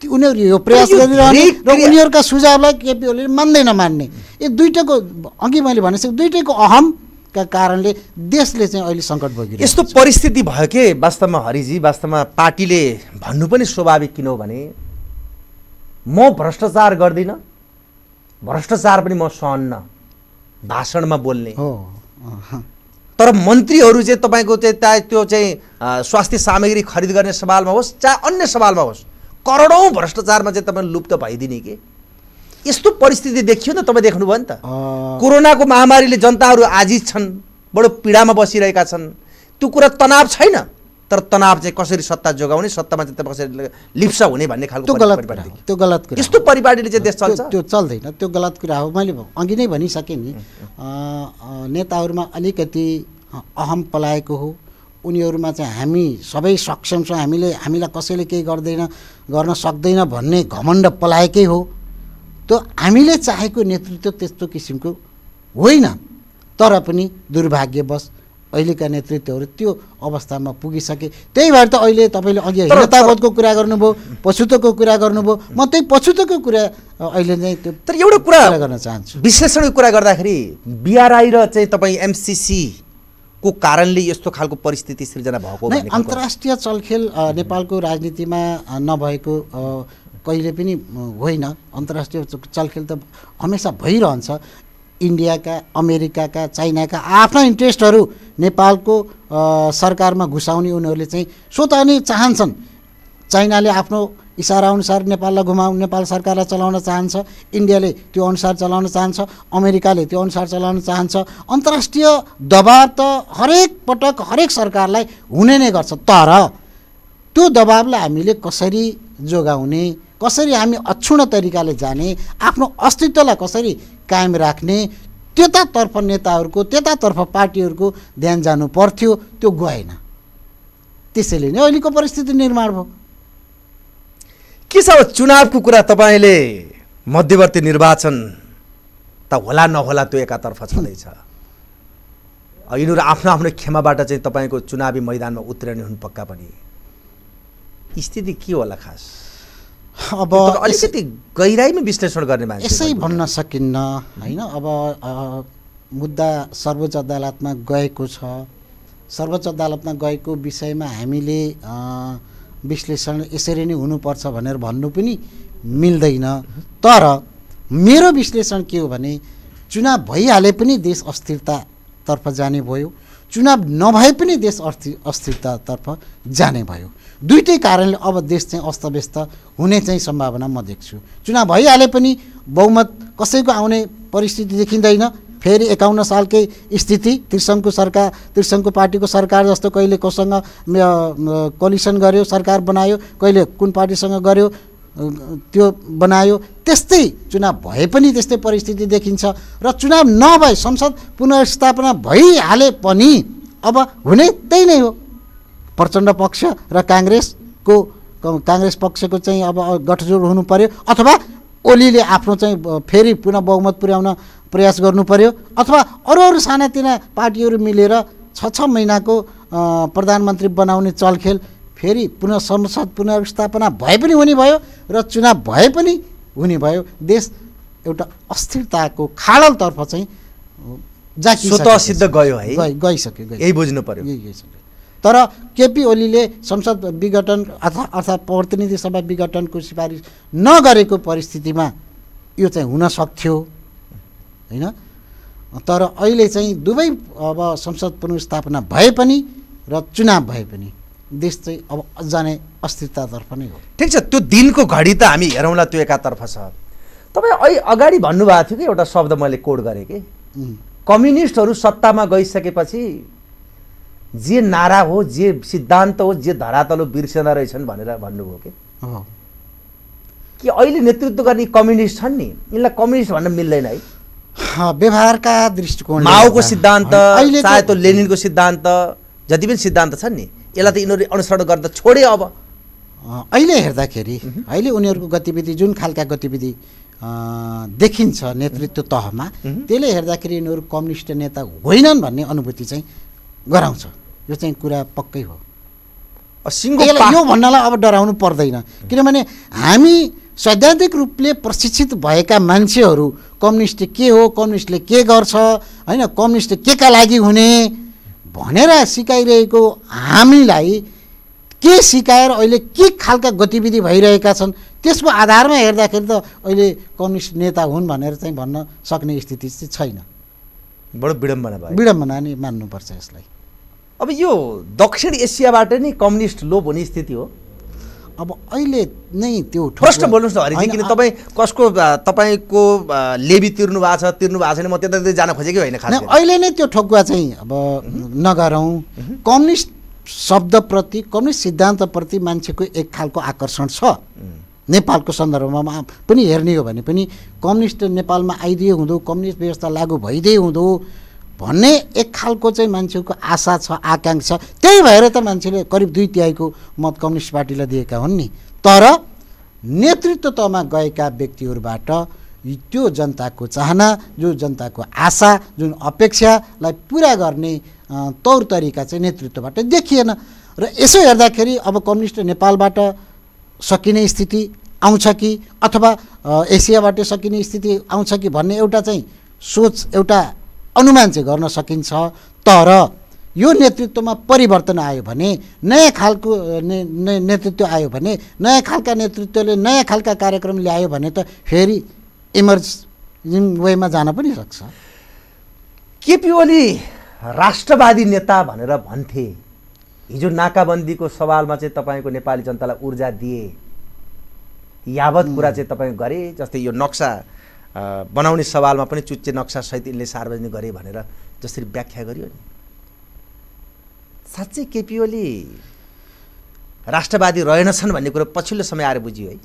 छ उनीहरू यो प्रयास गरिरहने र उनीहरूका सुझावलाई केपी मान्दैन मान्ने यो दुइटाको अघि मैले भनिसकेँ दुइटैको अहमका कारणले देशले चाहिँ अहिले सङ्कट भोगिरहेको यस्तो परिस्थिति भयो के वास्तवमा हरिजी वास्तवमा पार्टीले भन्नु पनि स्वाभाविक किन हो भने म भ्रष्टाचार गर्दिनँ भ्रष्टाचार पनि म सहन्न भाषणमा बोल्ने हो तर मन्त्रीहरू चाहिँ तपाईँको चाहिँ चाहे त्यो चाहिँ स्वास्थ्य सामग्री खरिद गर्ने सवालमा होस् चाहे अन्य सवालमा होस् करोडौँ भ्रष्टाचारमा चाहिँ तपाईँ लुप्त भइदिने कि यस्तो परिस्थिति देखियो न तपाईँ देख्नुभयो नि त कोरोनाको महामारीले जनताहरू आजिज छन् बडो पीडामा बसिरहेका छन् त्यो कुरा तनाव छैन तर तनाव चाहिँ कसरी सत्ता जोगाउने सत्तामा चाहिँ कसरी लिप्स हुने भन्ने खालको त्यो गलत त्यो गलत कुरा यस्तो परिपाटीले चाहिँ देश चल्छ त्यो चल्दैन त्यो गलत कुरा हो मैले अघि नै भनिसकेँ नि नेताहरूमा अलिकति अहम पलाएको हो उनीहरूमा चाहिँ हामी सबै सक्षम छौँ हामीले हामीलाई कसैले केही गर्दैन गर्न सक्दैन भन्ने घमण्ड पलाएकै हो त्यो हामीले चाहेको नेतृत्व त्यस्तो किसिमको होइन तर पनि दुर्भाग्यवश अहिलेका नेतृत्वहरू त्यो अवस्थामा पुगिसके त्यही भएर त अहिले तपाईँले अघि हिरतावतको कुरा गर्नुभयो पछुतोको कुरा गर्नुभयो म त्यही पछुतोको कुरा अहिले नै त्यो तर एउटा कुरा गर्न चाहन्छु विश्लेषणको कुरा गर्दाखेरि बिआरआई र चाहिँ तपाईँ एमसिसी को कारणले यस्तो खालको परिस्थिति सिर्जना भएको नै अन्तर्राष्ट्रिय चलखेल नेपालको राजनीतिमा नभएको कहिले पनि होइन अन्तर्राष्ट्रिय चलखेल त हमेसा भइरहन्छ इन्डियाका अमेरिकाका चाइनाका आफ्ना इन्ट्रेस्टहरू नेपालको सरकारमा घुसाउने उनीहरूले चाहिँ स्वतः नै चाहन्छन् चाइनाले आफ्नो इसाराअनुसार नेपाललाई घुमाउ नेपाल सरकारलाई चलाउन चाहन्छ इन्डियाले त्यो अनुसार चलाउन चाहन्छ अमेरिकाले त्यो अनुसार चलाउन चाहन्छ अन्तर्राष्ट्रिय दबाब त हरेक पटक हरेक सरकारलाई हुने नै गर्छ तर त्यो दबाबलाई हामीले कसरी जोगाउने कसरी हामी अक्षुण तरिकाले जाने आफ्नो अस्तित्वलाई कसरी कायम राख्ने त्यतातर्फ नेताहरूको त्यतातर्फ पार्टीहरूको ध्यान जानु पर्थ्यो त्यो गएन त्यसैले नै अहिलेको परिस्थिति निर्माण भयो के छ अब चुनावको कुरा तपाईँले मध्यवर्ती निर्वाचन त होला नहोला त्यो एकातर्फ छँदैछ यिनीहरू आफ्नो आफ्नो खेमाबाट चाहिँ तपाईँको चुनावी मैदानमा उत्रिने हुन् पक्का पनि स्थिति के होला खास अब अलिकति गहिराइमा विश्लेषण गर्ने मान्छे यसै भन्न सकिन्न होइन अब मुद्दा सर्वोच्च अदालतमा गएको छ सर्वोच्च अदालतमा गएको विषयमा हामीले विश्लेषण यसरी नै हुनुपर्छ भनेर भन्नु पनि मिल्दैन तर मेरो विश्लेषण के हो भने चुनाव भइहाले पनि देश अस्थिरतातर्फ जाने भयो चुनाव नभए पनि देश अस्थि अस्थिरतातर्फ जाने भयो दुइटै कारणले अब देश चाहिँ अस्तव्यस्त हुने चाहिँ सम्भावना म देख्छु चुनाव भइहाले पनि बहुमत कसैको आउने परिस्थिति देखिँदैन फेरि एकाउन्न सालकै स्थिति त्रिसङ्घको सरकार त्रिसङ्घको पार्टीको सरकार जस्तो कहिले कोसँग कोलिसन गर्यो सरकार बनायो कहिले कुन पार्टीसँग गर्यो त्यो बनायो त्यस्तै चुनाव भए पनि त्यस्तै परिस्थिति देखिन्छ र चुनाव नभए संसद पुनर्स्थापना भइहाले पनि अब हुने त्यही नै हो प्रचण्ड पक्ष र काङ्ग्रेसको काङ्ग्रेस पक्षको चाहिँ अब गठजोड हुनु पऱ्यो अथवा ओलीले आफ्नो चाहिँ फेरि पुनः बहुमत पुर्याउन प्रयास गर्नु पऱ्यो अथवा अरू अरू सानातिना पार्टीहरू मिलेर छ छ महिनाको प्रधानमन्त्री बनाउने चलखेल फेरि पुनः संसद पुनर्स्थापना भए पनि हुने भयो र चुनाव भए पनि हुने भयो देश एउटा अस्थिरताको खाडलतर्फ चाहिँ सिद्ध गयो है गइसक्यो यही बुझ्नु पर्यो तर केपी ओलीले संसद विघटन अथवा अर्थात् प्रतिनिधि सभा विघटनको सिफारिस नगरेको परिस्थितिमा यो चाहिँ हुन सक्थ्यो होइन तर अहिले चाहिँ दुवै अब संसद पुनर्स्थापना भए पनि र चुनाव भए पनि देश चाहिँ अब जाने अस्थिरतातर्फ नै हो ठिक छ त्यो दिनको घडी त हामी हेरौँला त्यो एकातर्फ छ तपाईँ अहिले अगाडि भन्नुभएको थियो कि एउटा शब्द मैले कोड गरेँ कि कम्युनिस्टहरू सत्तामा गइसकेपछि जे नारा हो जे सिद्धान्त हो जे धरातलो बिर्सेन रहेछन् भनेर भन्नुभयो कि कि अहिले नेतृत्व गर्ने कम्युनिस्ट छन् नि यिनलाई कम्युनिस्ट भन्न मिल्दैन है व्यवहारका दृष्टिकोण माओको सिद्धान्त अहिले चाहे त्यो लेनिनको सिद्धान्त जति पनि सिद्धान्त छन् नि यसलाई त यिनीहरूले अनुसरण गर्दा छोडे अब अहिले हेर्दाखेरि अहिले उनीहरूको गतिविधि जुन खालका गतिविधि देखिन्छ नेतृत्व तहमा त्यसले हेर्दाखेरि यिनीहरू कम्युनिस्ट नेता होइनन् भन्ने अनुभूति चाहिँ गराउँछ यो चाहिँ कुरा पक्कै हो यो भन्नलाई अब डराउनु पर्दैन किनभने हामी सैद्धान्तिक रूपले प्रशिक्षित भएका मान्छेहरू कम्युनिस्ट के हो कम्युनिस्टले के गर्छ होइन कम्युनिस्ट के का लागि हुने भनेर सिकाइरहेको हामीलाई के सिकाएर अहिले के खालका गतिविधि भइरहेका छन् त्यसको आधारमा हेर्दाखेरि त अहिले कम्युनिस्ट नेता हुन् भनेर चाहिँ भन्न सक्ने स्थिति चाहिँ छैन बडो विडम्बना भयो विडम्बना नै मान्नुपर्छ यसलाई अब यो दक्षिण एसियाबाट नै कम्युनिस्ट लोप हुने स्थिति हो अब अहिले नै त्यो प्रश्न बोल्नुहोस् न हरिजी किन तपाईँ कसको तपाईँको लेबी तिर्नु भएको छ तिर्नु भएको छैन म त्यता त्यता जान खोजेकै होइन खाने अहिले नै त्यो ठोकुवा चाहिँ अब नगरौँ कम्युनिस्ट शब्दप्रति कम्युनिस्ट सिद्धान्तप्रति मान्छेको एक खालको आकर्षण छ नेपालको सन्दर्भमा पनि हेर्ने हो भने पनि कम्युनिस्ट नेपालमा आइदिए हुँदो कम्युनिस्ट व्यवस्था लागू भइदिए हुँदो भन्ने एक खालको चाहिँ मान्छेको आशा छ आकाङ्क्षा त्यही भएर त मान्छेले करिब दुई तिहाईको मत कम्युनिस्ट पार्टीलाई दिएका हुन् नि तर नेतृत्व गएका व्यक्तिहरूबाट त्यो जनताको चाहना जो जनताको आशा जुन अपेक्षालाई पुरा गर्ने तौर तरिका चाहिँ नेतृत्वबाट देखिएन र यसो हेर्दाखेरि अब कम्युनिस्ट नेपालबाट सकिने स्थिति आउँछ कि अथवा एसियाबाट सकिने स्थिति आउँछ कि भन्ने एउटा चाहिँ सोच एउटा अनुमान चाहिँ गर्न सकिन्छ तर यो नेतृत्वमा परिवर्तन आयो भने नयाँ खालको नेतृत्व आयो भने नयाँ खालका नेतृत्वले नयाँ खालका कार्यक्रम ल्यायो भने त फेरि इमर्जिङ वेमा जान पनि सक्छ केपी ओली राष्ट्रवादी नेता भनेर भन्थे हिजो नाकाबन्दीको सवालमा चाहिँ तपाईँको नेपाली जनतालाई ऊर्जा दिए यावत कुरा चाहिँ तपाईँ गरे जस्तै यो नक्सा बनाउने सवालमा पनि चुच्चे नक्सासहित यसले सार्वजनिक गरे भनेर जसरी व्याख्या गरियो नि साँच्चै केपी ओली राष्ट्रवादी रहेनछन् भन्ने कुरो पछिल्लो समय आएर बुझियो है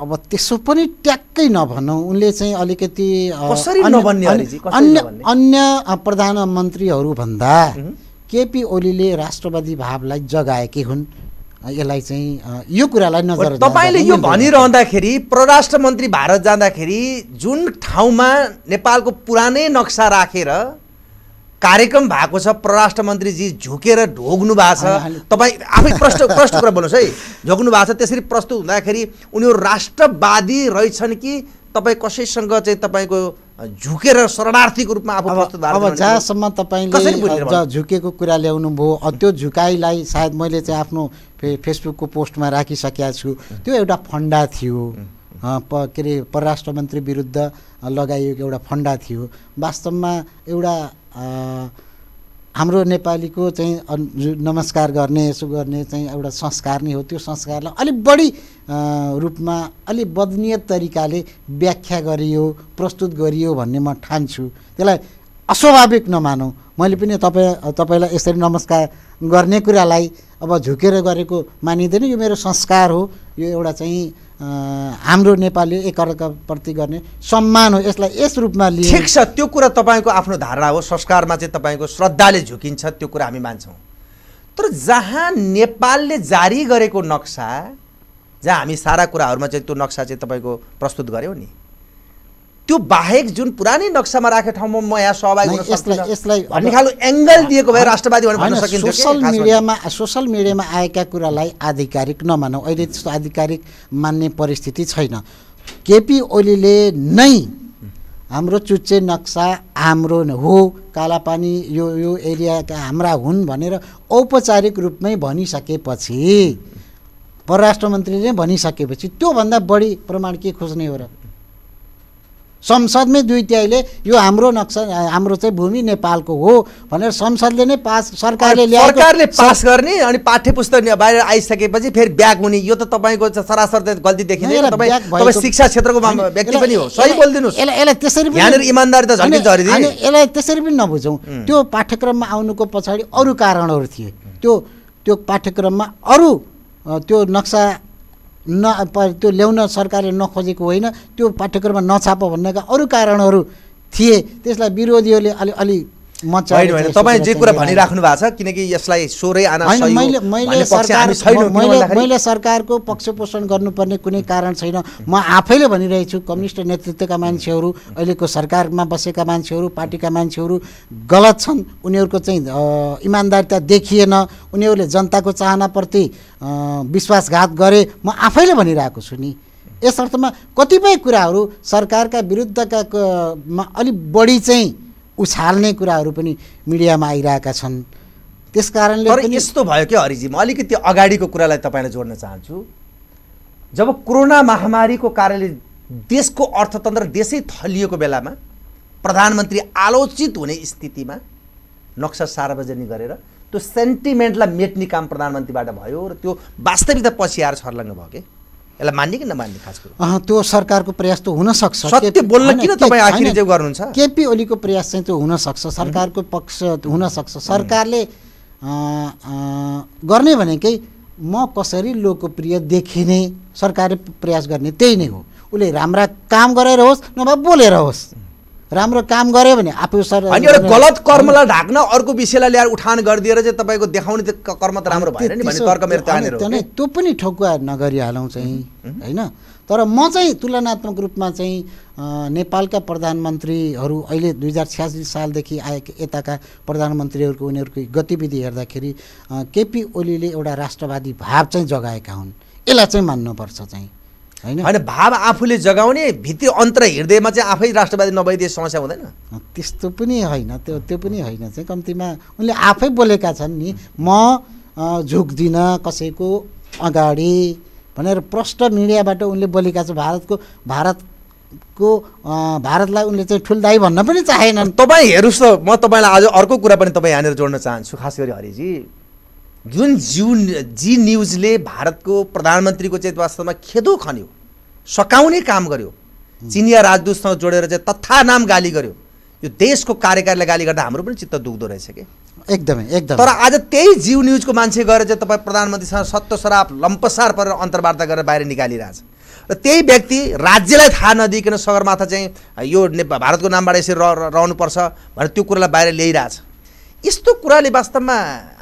अब त्यसो पनि ट्याक्कै नभनौँ उनले चाहिँ अलिकति अन्य अन्य प्रधानमन्त्रीहरूभन्दा केपी ओलीले राष्ट्रवादी भावलाई जगाएकी हुन् यसलाई चाहिँ यो कुरालाई नजर तपाईँले यो भनिरहँदाखेरि परराष्ट्र मन्त्री भारत जाँदाखेरि जुन ठाउँमा नेपालको पुरानै नक्सा राखेर रा, कार्यक्रम भएको छ परराष्ट्र मन्त्रीजी झुकेर ढोग्नु भएको छ तपाईँ आफै प्रश्न प्रश्न कुरा बोल्नुहोस् है झोक्नु भएको छ त्यसरी प्रस्तुत हुँदाखेरि उनीहरू राष्ट्रवादी रहेछन् कि तपाईँ कसैसँग चाहिँ तपाईँको झुकेर शरणार्थीको रूपमा आफू अब जहाँसम्म तपाईँले झुकेको कुरा ल्याउनु भयो त्यो झुकाइलाई सायद मैले चाहिँ आफ्नो फे फेसबुकको पोस्टमा राखिसकेका छु त्यो एउटा फन्डा थियो प के अरे परराष्ट्र मन्त्री विरुद्ध लगाइएको एउटा फन्डा थियो वास्तवमा एउटा हाम्रो नेपालीको चाहिँ नमस्कार गर्ने यसो गर्ने चाहिँ एउटा संस्कार नै हो त्यो संस्कारलाई अलिक बढी रूपमा अलिक बदनीय तरिकाले व्याख्या गरियो प्रस्तुत गरियो भन्ने म ठान्छु त्यसलाई अस्वाभाविक नमानौँ मैले पनि तपाईँ तपाईँलाई यसरी नमस्कार गर्ने कुरालाई अब झुकेर गरेको मानिँदैन यो मेरो संस्कार हो यो एउटा चाहिँ हाम्रो नेपाली एकअर्काप्रति गर्ने सम्मान हो यसलाई यस रूपमा लिए ठिक छ त्यो कुरा तपाईँको आफ्नो धारणा हो संस्कारमा चाहिँ तपाईँको श्रद्धाले झुकिन्छ त्यो कुरा हामी मान्छौँ तर जहाँ नेपालले जारी गरेको नक्सा जहाँ हामी सारा कुराहरूमा चाहिँ त्यो नक्सा चाहिँ तपाईँको प्रस्तुत गऱ्यौँ नि त्यो बाहेक जुन पुरानै नक्सामा राखेको ठाउँमा म यहाँ सहभागी हुन यसलाई भन्ने खालको एङ्गल दिएको भए राष्ट्रवादी भन्न सकिन्छ सोसल मिडियामा सोसल मिडियामा आएका कुरालाई आधिकारिक नमानौँ अहिले त्यस्तो आधिकारिक मान्ने परिस्थिति छैन केपी ओलीले नै हाम्रो चुच्चे नक्सा हाम्रो हो कालापानी यो यो एरियाका हाम्रा हुन् भनेर औपचारिक रूपमै भनिसकेपछि परराष्ट्र मन्त्रीले भनिसकेपछि त्योभन्दा बढी प्रमाण के खोज्ने हो र संसदमै दुई तिहाईले यो हाम्रो नक्सा हाम्रो चाहिँ भूमि नेपालको हो भनेर संसदले नै पास सरकारले सरकारले पास गर्ने अनि पाठ्य पुस्तक बाहिर आइसकेपछि फेरि ब्याग हुने यो त तपाईँको सरासर गल्ती देखिँदैन शिक्षा क्षेत्रको व्यक्ति पनि हो सही बोलिदिनु यसलाई त्यसरी पनि इमान्दारी त झन्डै यसलाई त्यसरी पनि नबुझौँ त्यो पाठ्यक्रममा आउनुको पछाडि अरू कारणहरू थिए त्यो त्यो पाठ्यक्रममा अरू त्यो नक्सा न त्यो ल्याउन सरकारले नखोजेको होइन त्यो पाठ्यक्रममा नछाप भन्नेका अरू कारणहरू थिए त्यसलाई विरोधीहरूले अलि अलि होइन तपाईँ जे कुरा भनिराख्नु भएको छ किनकि यसलाई सोरै मैले मैले सरकारको पक्षपोषण गर्नुपर्ने कुनै कारण छैन म आफैले भनिरहेछु कम्युनिस्ट नेतृत्वका मान्छेहरू अहिलेको सरकारमा बसेका मान्छेहरू पार्टीका मान्छेहरू गलत छन् उनीहरूको चाहिँ इमान्दारिता देखिएन उनीहरूले जनताको चाहनाप्रति विश्वासघात गरे म आफैले भनिरहेको छु नि यस अर्थमा कतिपय कुराहरू सरकारका विरुद्धका अलिक बढी चाहिँ उछाल्ने कुराहरू पनि मिडियामा आइरहेका छन् त्यस कारणले यस्तो भयो क्या हरिजी म अलिकति अगाडिको कुरालाई तपाईँलाई जोड्न चाहन्छु जब कोरोना महामारीको कारणले देशको अर्थतन्त्र देशै थलिएको बेलामा प्रधानमन्त्री आलोचित हुने स्थितिमा नक्सा सार्वजनिक गरेर त्यो सेन्टिमेन्टलाई मेट्ने काम प्रधानमन्त्रीबाट भयो र त्यो वास्तविकता पछि आएर छर्लङ्ग भयो कि यसलाई मान्ने कि नमान्ने खास कुरो त्यो सरकारको प्रयास त हुनसक्छ सत्य बोल्न किन तपाईँ आखिर जे गर्नुहुन्छ केपी ओलीको प्रयास चाहिँ त्यो हुनसक्छ सरकारको पक्ष हुनसक्छ सरकारले गर्ने भनेकै म कसरी लोकप्रिय देखिने सरकारले प्रयास गर्ने त्यही नै हो उसले राम्रा काम गरेर होस् नभए बोलेर होस् राम्रो काम गर्यो भने आफू सर अनि एउटा गलत कर्मलाई ढाक्न अर्को विषयलाई ल्याएर उठान गरिदिएर चाहिँ तपाईँको देखाउने कर्म त राम्रो भएन नि तर्क मेरो त्यहाँनिर नै त्यो पनि ठोकुवा नगरिहालौँ चाहिँ होइन तर म चाहिँ तुलनात्मक रूपमा चाहिँ नेपालका प्रधानमन्त्रीहरू अहिले दुई हजार छ्यासी सालदेखि आएका यताका प्रधानमन्त्रीहरूको उनीहरूको गतिविधि हेर्दाखेरि केपी ओलीले एउटा राष्ट्रवादी भाव चाहिँ जगाएका हुन् यसलाई चाहिँ मान्नुपर्छ चाहिँ होइन भाव आफूले जगाउने भित्री अन्तर हृदयमा चाहिँ आफै राष्ट्रवादी नभइदिए समस्या हुँदैन त्यस्तो पनि होइन त्यो त्यो पनि होइन चाहिँ कम्तीमा उनले आफै बोलेका छन् नि म झुक्दिनँ कसैको अगाडि भनेर प्रष्ट मिडियाबाट उनले बोलेका छ भारतको भारतको भारतलाई उनले चाहिँ ठुल्दाई भन्न पनि चाहेनन् तपाईँ हेर्नुहोस् त म तपाईँलाई आज अर्को कुरा पनि तपाईँ यहाँनिर जोड्न चाहन्छु खास गरी हरिजी जुन जिउ जी न्युजले भारतको प्रधानमन्त्रीको चाहिँ वास्तवमा खेदो खन्यो सकाउने काम गर्यो चिनिया राजदूतसँग जोडेर चाहिँ तथा नाम गाली गर्यो यो देशको कार्यकारीलाई गाली गर्दा हाम्रो पनि चित्त दुख्दो रहेछ कि एकदमै एकदम तर आज त्यही जिउ न्युजको मान्छे गएर चाहिँ तपाईँ प्रधानमन्त्रीसँग सत्य सराप लम्पसार परेर अन्तर्वार्ता गरेर बाहिर निकालिरहेछ र त्यही व्यक्ति राज्यलाई थाहा नदिइकन सगरमाथा चाहिँ यो भारतको नामबाट यसरी रहनुपर्छ भनेर त्यो कुरालाई बाहिर ल्याइरहेछ यस्तो कुराले वास्तवमा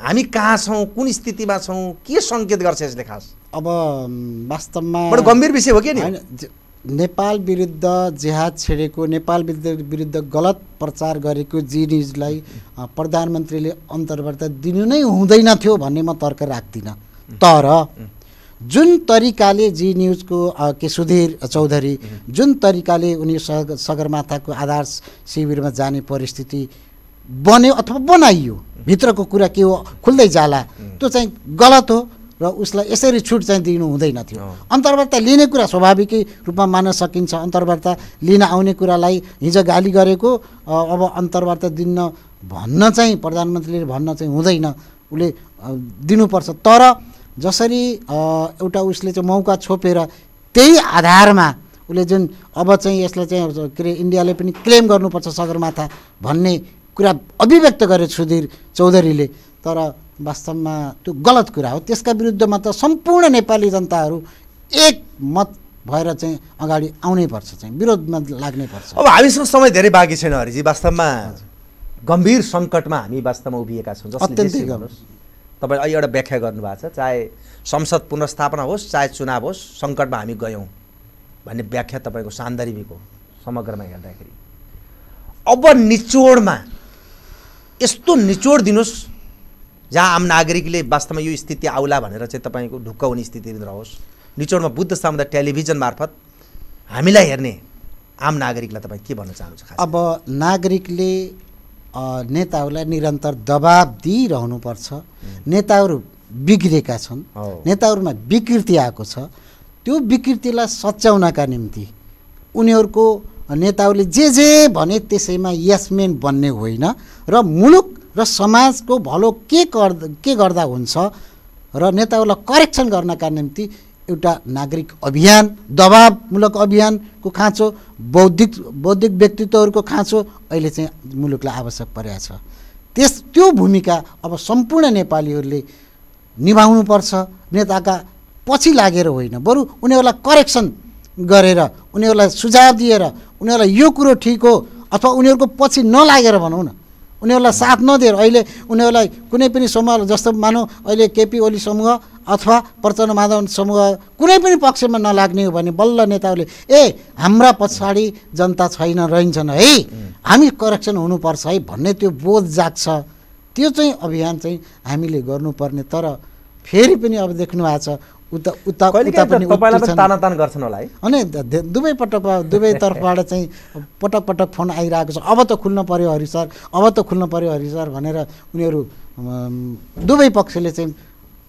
हामी कहाँ छौँ कुन स्थितिमा छौँ के सङ्केत गर्छ यसले खास अब वास्तवमा बडो गम्भीर विषय हो कि नि नेपाल विरुद्ध जेहाद छेडेको नेपाल विरुद्ध विरुद्ध गलत प्रचार गरेको जी न्युजलाई प्रधानमन्त्रीले अन्तर्वार्ता दिनु नै हुँदैन थियो भन्ने म तर्क राख्दिनँ तर जुन तरिकाले जी न्युजको के सुधीर चौधरी जुन तरिकाले उनी सग सगरमाथाको आधार शिविरमा जाने परिस्थिति बन्यो अथवा बनाइयो भित्रको कुरा के हो खुल्दै जाला त्यो चाहिँ गलत हो र उसलाई यसरी छुट चाहिँ दिनु हुँदैन थियो अन्तर्वार्ता लिने कुरा स्वाभाविकै रूपमा मान्न सकिन्छ अन्तर्वार्ता लिन आउने कुरालाई हिजो गाली गरेको अब अन्तर्वार्ता दिन भन्न चाहिँ प्रधानमन्त्रीले भन्न चाहिँ हुँदैन उसले दिनुपर्छ तर जसरी एउटा उसले चाहिँ मौका छोपेर त्यही आधारमा उसले जुन अब चाहिँ यसलाई चाहिँ के अरे इन्डियाले पनि क्लेम गर्नुपर्छ सगरमाथा भन्ने कुरा अभिव्यक्त गरे सुधीर चौधरीले तर वास्तवमा त्यो गलत कुरा हो त्यसका विरुद्धमा त सम्पूर्ण नेपाली जनताहरू एक मत भएर चाहिँ अगाडि आउनै पर्छ चाहिँ विरोधमा लाग्नै पर्छ अब हामीसँग समय धेरै बाँकी छैन हरिजी वास्तवमा गम्भीर सङ्कटमा हामी वास्तवमा उभिएका छौँ अत्यन्तै तपाईँले अहिले एउटा व्याख्या गर्नुभएको छ चाहे संसद पुनर्स्थापना होस् चाहे चुनाव होस् सङ्कटमा हामी गयौँ भन्ने व्याख्या तपाईँको सान्दर्भिक हो समग्रमा हेर्दाखेरि अब निचोडमा यस्तो निचोड दिनुहोस् जहाँ आम नागरिकले वास्तवमा यो स्थिति आउला भनेर चाहिँ तपाईँको ढुक्क हुने स्थिति रहोस् निचोडमा बुद्ध समुदाय टेलिभिजन मार्फत हामीलाई हेर्ने आम नागरिकलाई तपाईँ के भन्न चाहनुहुन्छ अब नागरिकले नेताहरूलाई निरन्तर दबाब दिइरहनुपर्छ नेताहरू बिग्रेका छन् नेताहरूमा विकृति आएको छ त्यो विकृतिलाई सच्याउनका निम्ति उनीहरूको नेताहरूले जे जे भने त्यसैमा यसमेन बन्ने होइन र मुलुक र समाजको भलो के गर् के गर्दा हुन्छ र नेताहरूलाई करेक्सन गर्नका निम्ति एउटा नागरिक अभियान दबावमूलक अभियानको खाँचो बौद्धिक बौद्धिक व्यक्तित्वहरूको खाँचो अहिले चाहिँ मुलुकलाई आवश्यक परेको छ त्यस त्यो भूमिका अब सम्पूर्ण नेपालीहरूले निभाउनुपर्छ नेताका पछि लागेर होइन बरु उनीहरूलाई करेक्सन गरेर उनीहरूलाई सुझाव दिएर उनीहरूलाई यो कुरो ठिक हो अथवा उनीहरूको पछि नलागेर भनौँ न उनीहरूलाई साथ नदिएर अहिले उनीहरूलाई कुनै पनि समूह जस्तो मानौँ अहिले केपी ओली समूह अथवा प्रचण्ड माधव समूह कुनै पनि पक्षमा नलाग्ने हो भने बल्ल नेताहरूले ए हाम्रा पछाडि जनता छैन रहन्छन् है हामी करेक्सन हुनुपर्छ है भन्ने त्यो बोध जाग्छ त्यो चाहिँ अभियान चाहिँ हामीले गर्नुपर्ने तर फेरि पनि अब देख्नु भएको छ उता उता उता पनि तानातान गर्छन् होला है अनि दुवै पटक दुवैतर्फबाट चाहिँ पटक पटक फोन आइरहेको छ अब त खुल्न पऱ्यो हरि सर अब त खुल्न पऱ्यो हरि सर भनेर उनीहरू दुवै पक्षले चाहिँ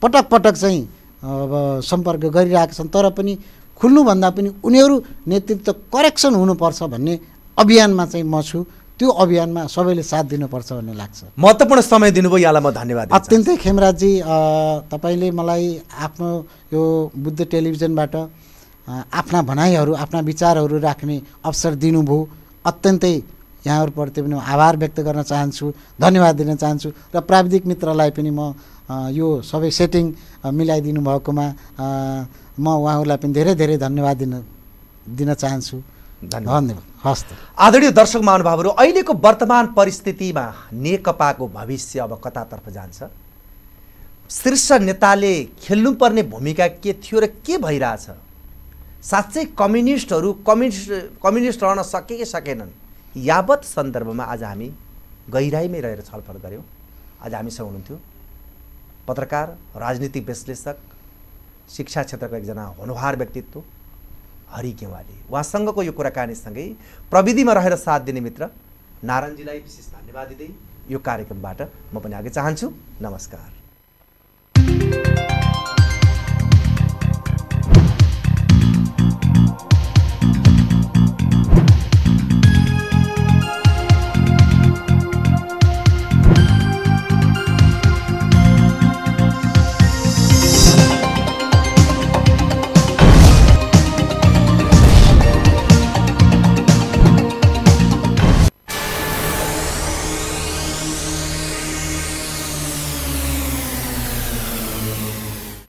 पटक पटक चाहिँ अब सम्पर्क गरिरहेका छन् तर पनि खुल्नुभन्दा पनि उनीहरू नेतृत्व करेक्सन हुनुपर्छ भन्ने अभियानमा चाहिँ म छु त्यो अभियानमा सबैले साथ दिनुपर्छ भन्ने लाग्छ महत्त्वपूर्ण समय दिनुभयो यहाँलाई म धन्यवाद अत्यन्तै खेमराजी तपाईँले मलाई आफ्नो यो बुद्ध टेलिभिजनबाट आफ्ना भनाइहरू आफ्ना विचारहरू राख्ने अवसर दिनुभयो अत्यन्तै यहाँहरूप्रति पनि आभार व्यक्त गर्न चाहन्छु धन्यवाद दिन चाहन्छु र प्राविधिक मित्रलाई पनि म यो सबै सेटिङ मिलाइदिनु भएकोमा म उहाँहरूलाई पनि धेरै धेरै धन्यवाद दिन दिन चाहन्छु धन्यवाद हस् आदरणीय दर्शक महानुभावहरू अहिलेको वर्तमान परिस्थितिमा नेकपाको भविष्य अब कतातर्फ जान्छ शीर्ष नेताले खेल्नुपर्ने भूमिका के थियो र के भइरहेछ साँच्चै कम्युनिस्टहरू कम्युनिस्ट कम्युनिस्ट रहन सके कि सकेनन् यावत सन्दर्भमा आज हामी गहिराइमै रहेर छलफल गऱ्यौँ आज हामीसँग हुनुहुन्थ्यो पत्रकार राजनीतिक विश्लेषक शिक्षा क्षेत्रको एकजना होनुहार व्यक्तित्व हरि गेवाली उहाँसँगको यो कुराकानीसँगै प्रविधिमा रहेर साथ दिने मित्र नारायणजीलाई विशेष धन्यवाद दिँदै यो कार्यक्रमबाट म पनि आगे चाहन्छु नमस्कार